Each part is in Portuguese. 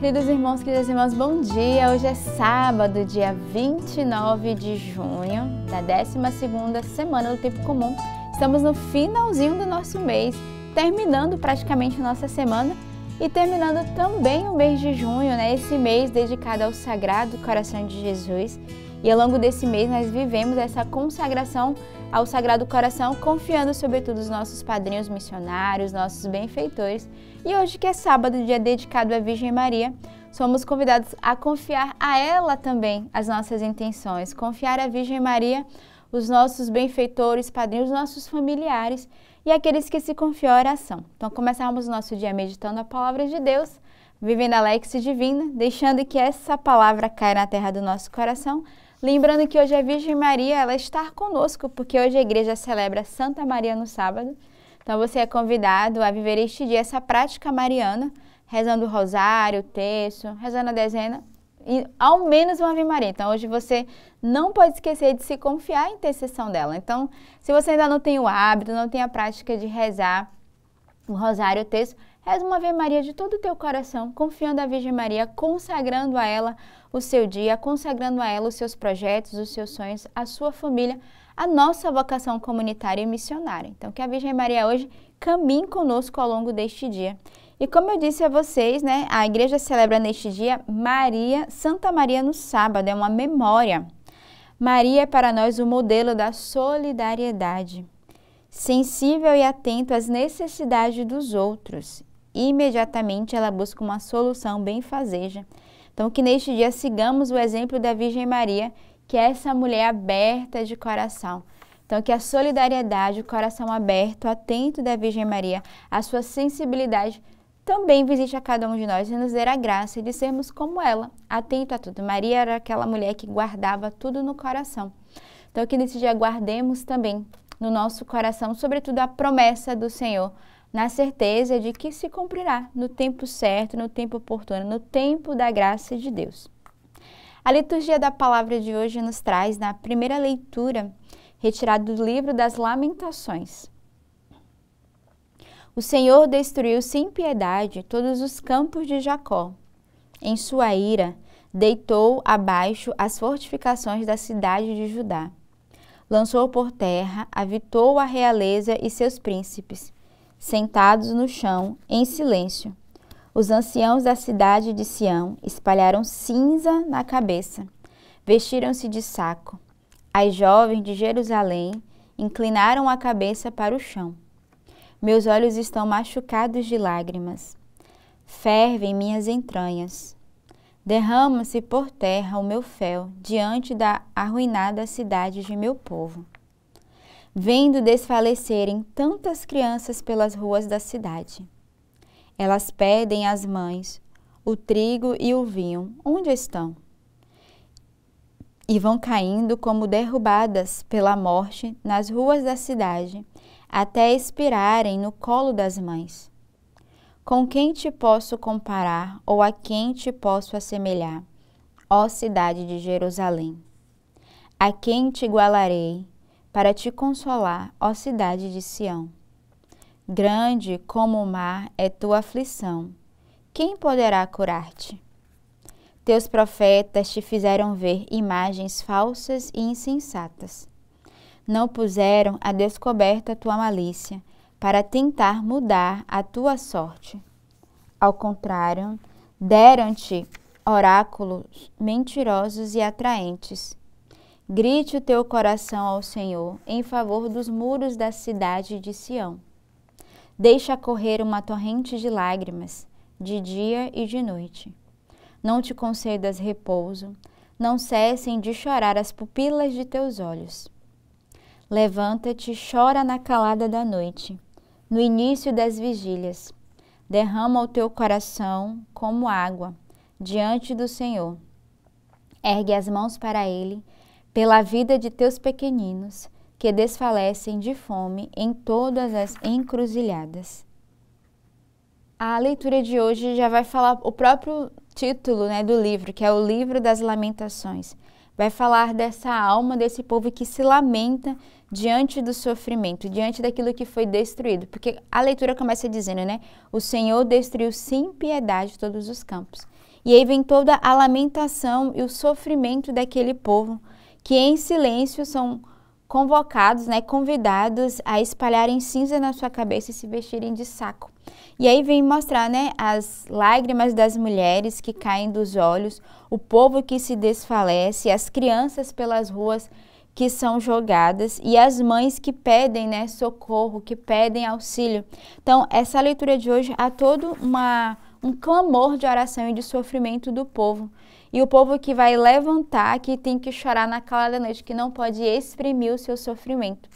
Queridos irmãos, queridas irmãs, bom dia! Hoje é sábado, dia 29 de junho, da 12 Semana do Tempo Comum. Estamos no finalzinho do nosso mês, terminando praticamente nossa semana e terminando também o mês de junho, né? Esse mês dedicado ao Sagrado Coração de Jesus. E ao longo desse mês nós vivemos essa consagração ao Sagrado Coração, confiando sobretudo os nossos padrinhos missionários, nossos benfeitores. E hoje que é sábado, dia dedicado à Virgem Maria, somos convidados a confiar a ela também as nossas intenções, confiar à Virgem Maria os nossos benfeitores, padrinhos, nossos familiares e aqueles que se confiam à oração. Então começamos nosso dia meditando a palavra de Deus, vivendo a Lex Divina, deixando que essa palavra caia na terra do nosso coração Lembrando que hoje a Virgem Maria ela está conosco, porque hoje a igreja celebra Santa Maria no sábado. Então você é convidado a viver este dia essa prática mariana, rezando o rosário, o terço, rezando a dezena e ao menos uma Ave Maria. Então hoje você não pode esquecer de se confiar em intercessão dela. Então, se você ainda não tem o hábito, não tem a prática de rezar o rosário, o terço, És uma Ave Maria de todo o teu coração, confiando a Virgem Maria, consagrando a ela o seu dia, consagrando a ela os seus projetos, os seus sonhos, a sua família, a nossa vocação comunitária e missionária. Então, que a Virgem Maria hoje caminhe conosco ao longo deste dia. E como eu disse a vocês, né, a igreja celebra neste dia Maria, Santa Maria no sábado, é uma memória. Maria é para nós o modelo da solidariedade, sensível e atento às necessidades dos outros imediatamente ela busca uma solução benfazeja. Então, que neste dia sigamos o exemplo da Virgem Maria, que é essa mulher aberta de coração. Então, que a solidariedade, o coração aberto, atento da Virgem Maria, a sua sensibilidade também visite a cada um de nós e nos dê a graça de sermos como ela, atento a tudo. Maria era aquela mulher que guardava tudo no coração. Então, que nesse dia guardemos também no nosso coração, sobretudo a promessa do Senhor, na certeza de que se cumprirá no tempo certo, no tempo oportuno, no tempo da graça de Deus. A liturgia da palavra de hoje nos traz, na primeira leitura, retirada do livro das Lamentações. O Senhor destruiu sem piedade todos os campos de Jacó. Em sua ira, deitou abaixo as fortificações da cidade de Judá. Lançou por terra, avitou a realeza e seus príncipes sentados no chão, em silêncio. Os anciãos da cidade de Sião espalharam cinza na cabeça, vestiram-se de saco. As jovens de Jerusalém inclinaram a cabeça para o chão. Meus olhos estão machucados de lágrimas. Fervem minhas entranhas. Derrama-se por terra o meu fel diante da arruinada cidade de meu povo vendo desfalecerem tantas crianças pelas ruas da cidade. Elas pedem às mães o trigo e o vinho, onde estão? E vão caindo como derrubadas pela morte nas ruas da cidade, até expirarem no colo das mães. Com quem te posso comparar ou a quem te posso assemelhar, ó cidade de Jerusalém? A quem te igualarei para te consolar, ó cidade de Sião. Grande como o mar é tua aflição. Quem poderá curar-te? Teus profetas te fizeram ver imagens falsas e insensatas. Não puseram a descoberta tua malícia, para tentar mudar a tua sorte. Ao contrário, deram-te oráculos mentirosos e atraentes, Grite o teu coração ao Senhor em favor dos muros da cidade de Sião. Deixa correr uma torrente de lágrimas, de dia e de noite. Não te concedas repouso, não cessem de chorar as pupilas de teus olhos. Levanta-te, chora na calada da noite, no início das vigílias. Derrama o teu coração como água diante do Senhor. Ergue as mãos para ele pela vida de teus pequeninos, que desfalecem de fome em todas as encruzilhadas. A leitura de hoje já vai falar o próprio título né, do livro, que é o Livro das Lamentações. Vai falar dessa alma desse povo que se lamenta diante do sofrimento, diante daquilo que foi destruído. Porque a leitura começa dizendo, né? O Senhor destruiu sem piedade todos os campos. E aí vem toda a lamentação e o sofrimento daquele povo que em silêncio são convocados, né, convidados a espalharem cinza na sua cabeça e se vestirem de saco. E aí vem mostrar, né, as lágrimas das mulheres que caem dos olhos, o povo que se desfalece, as crianças pelas ruas que são jogadas e as mães que pedem, né, socorro, que pedem auxílio. Então, essa leitura de hoje há todo uma um clamor de oração e de sofrimento do povo. E o povo que vai levantar, que tem que chorar na calada noite, que não pode exprimir o seu sofrimento.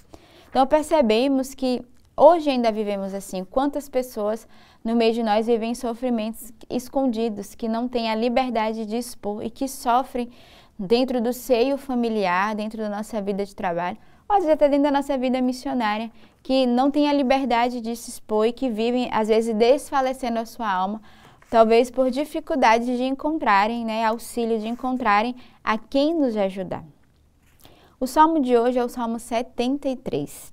Então percebemos que hoje ainda vivemos assim. Quantas pessoas no meio de nós vivem sofrimentos escondidos, que não têm a liberdade de expor e que sofrem dentro do seio familiar, dentro da nossa vida de trabalho, ou às vezes até dentro da nossa vida missionária, que não têm a liberdade de se expor e que vivem, às vezes, desfalecendo a sua alma talvez por dificuldade de encontrarem, né, auxílio de encontrarem a quem nos ajudar. O salmo de hoje é o Salmo 73.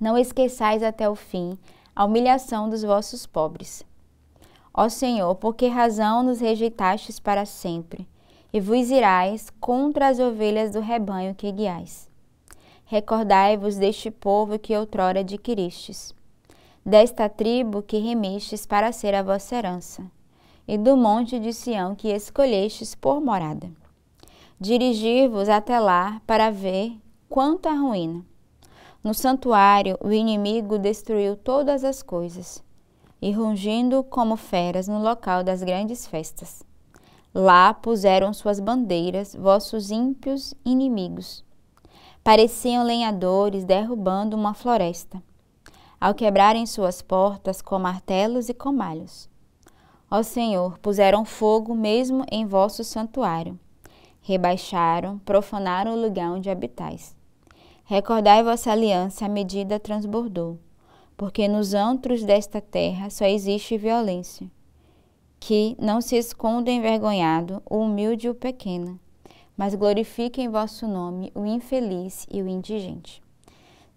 Não esqueçais até o fim a humilhação dos vossos pobres. Ó Senhor, por que razão nos rejeitastes para sempre? E vos irais contra as ovelhas do rebanho que guiais. Recordai-vos deste povo que outrora adquiristes desta tribo que remistes para ser a vossa herança, e do monte de Sião que escolhestes por morada. Dirigir-vos até lá para ver quanto a ruína. No santuário, o inimigo destruiu todas as coisas, e como feras no local das grandes festas. Lá puseram suas bandeiras vossos ímpios inimigos. Pareciam lenhadores derrubando uma floresta ao quebrarem suas portas com martelos e com malhos. Ó Senhor, puseram fogo mesmo em vosso santuário. Rebaixaram, profanaram o lugar onde habitais. Recordai vossa aliança, à medida transbordou, porque nos antros desta terra só existe violência. Que não se esconda envergonhado o humilde e o pequeno, mas em vosso nome o infeliz e o indigente.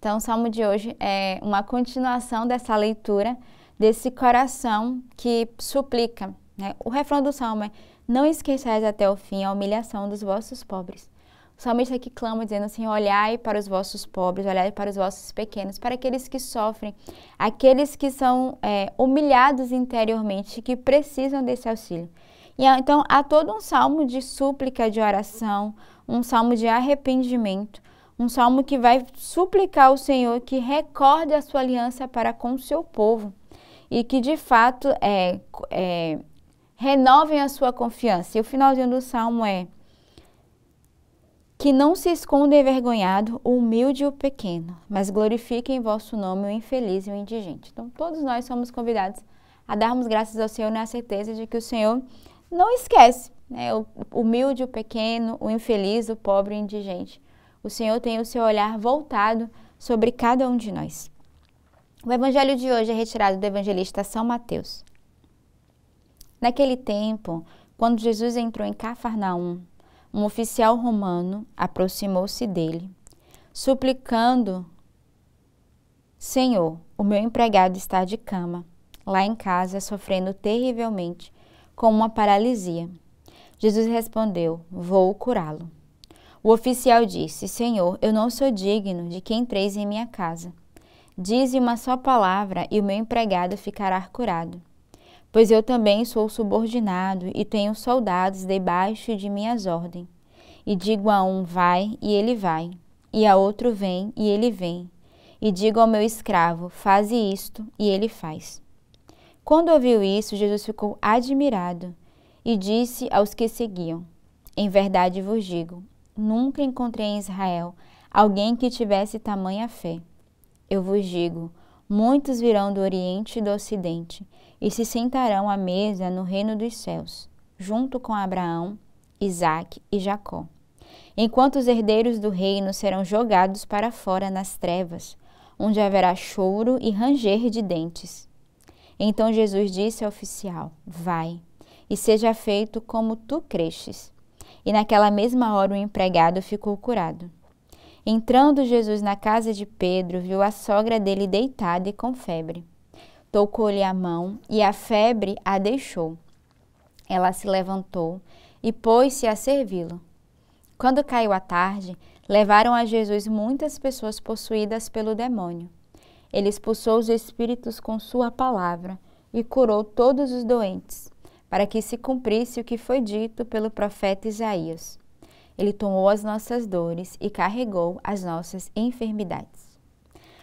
Então, o salmo de hoje é uma continuação dessa leitura, desse coração que suplica. Né? O refrão do salmo é: Não esqueçais até o fim a humilhação dos vossos pobres. O salmista aqui clama dizendo assim: Olhai para os vossos pobres, olhai para os vossos pequenos, para aqueles que sofrem, aqueles que são é, humilhados interiormente, que precisam desse auxílio. E, então, há todo um salmo de súplica, de oração, um salmo de arrependimento um salmo que vai suplicar ao Senhor que recorde a sua aliança para com o seu povo e que de fato é, é, renovem a sua confiança. E o finalzinho do salmo é: Que não se esconda envergonhado o humilde e o pequeno, mas glorifiquem em vosso nome o infeliz e o indigente. Então, todos nós somos convidados a darmos graças ao Senhor na certeza de que o Senhor não esquece né, o humilde, o pequeno, o infeliz, o pobre e o indigente. O Senhor tem o seu olhar voltado sobre cada um de nós. O evangelho de hoje é retirado do evangelista São Mateus. Naquele tempo, quando Jesus entrou em Cafarnaum, um oficial romano aproximou-se dele, suplicando: Senhor, o meu empregado está de cama, lá em casa, sofrendo terrivelmente com uma paralisia. Jesus respondeu: Vou curá-lo. O oficial disse: Senhor, eu não sou digno de quem entreis em minha casa. Dize uma só palavra e o meu empregado ficará curado. Pois eu também sou subordinado e tenho soldados debaixo de minhas ordens. E digo a um: vai, e ele vai. E a outro: vem, e ele vem. E digo ao meu escravo: faze isto, e ele faz. Quando ouviu isso, Jesus ficou admirado e disse aos que seguiam: Em verdade vos digo, Nunca encontrei em Israel alguém que tivesse tamanha fé. Eu vos digo: muitos virão do Oriente e do Ocidente e se sentarão à mesa no reino dos céus, junto com Abraão, Isaac e Jacó. Enquanto os herdeiros do reino serão jogados para fora nas trevas, onde haverá choro e ranger de dentes. Então Jesus disse ao oficial: Vai, e seja feito como tu creches. E naquela mesma hora o empregado ficou curado. Entrando Jesus na casa de Pedro, viu a sogra dele deitada e com febre. Tocou-lhe a mão e a febre a deixou. Ela se levantou e pôs-se a servi-lo. Quando caiu a tarde, levaram a Jesus muitas pessoas possuídas pelo demônio. Ele expulsou os espíritos com sua palavra e curou todos os doentes, para que se cumprisse o que foi dito pelo profeta Isaías. Ele tomou as nossas dores e carregou as nossas enfermidades.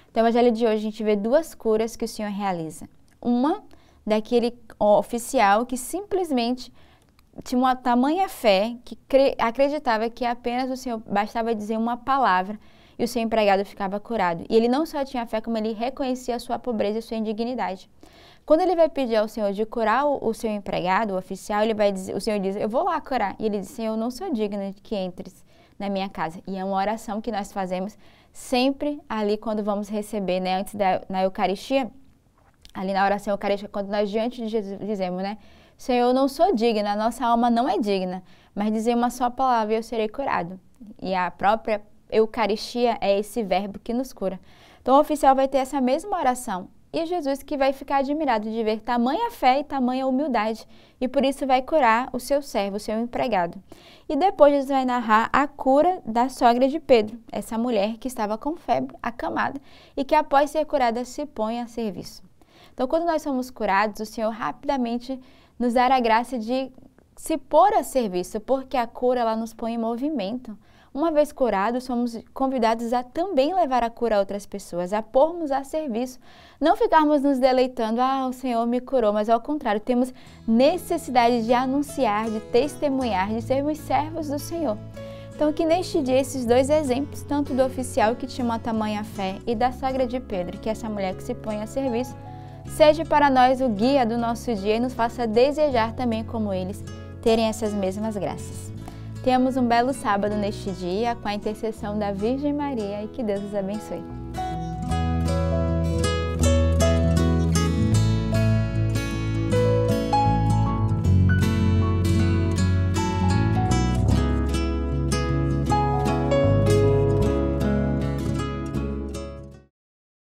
Então, no Evangelho de hoje, a gente vê duas curas que o Senhor realiza. Uma daquele oficial que simplesmente tinha uma tamanha fé que acreditava que apenas o Senhor bastava dizer uma palavra e o seu empregado ficava curado. E ele não só tinha fé, como ele reconhecia a sua pobreza e sua indignidade. Quando ele vai pedir ao Senhor de curar o, o seu empregado, o oficial, ele vai dizer, o Senhor diz, eu vou lá curar. E ele diz, Senhor, eu não sou digno de que entres na minha casa. E é uma oração que nós fazemos sempre ali quando vamos receber, né, antes da na Eucaristia, ali na oração eucarística, quando nós diante de Jesus dizemos, né, Senhor, eu não sou digna, a nossa alma não é digna, mas dizer uma só palavra e eu serei curado. E a própria Eucaristia é esse verbo que nos cura. Então o oficial vai ter essa mesma oração, e Jesus que vai ficar admirado de ver tamanha fé e tamanha humildade e por isso vai curar o seu servo, o seu empregado. E depois Jesus vai narrar a cura da sogra de Pedro, essa mulher que estava com febre, acamada e que após ser curada se põe a serviço. Então, quando nós somos curados, o Senhor rapidamente nos dará a graça de se pôr a serviço, porque a cura ela nos põe em movimento. Uma vez curados, somos convidados a também levar a cura a outras pessoas, a pormos a serviço. Não ficarmos nos deleitando, ah, o Senhor me curou, mas ao contrário, temos necessidade de anunciar, de testemunhar, de sermos servos do Senhor. Então, que neste dia esses dois exemplos, tanto do oficial que tinha uma tamanha fé e da sogra de Pedro, que é essa mulher que se põe a serviço, seja para nós o guia do nosso dia e nos faça desejar também como eles terem essas mesmas graças. Temos um belo sábado neste dia com a intercessão da Virgem Maria e que Deus os abençoe.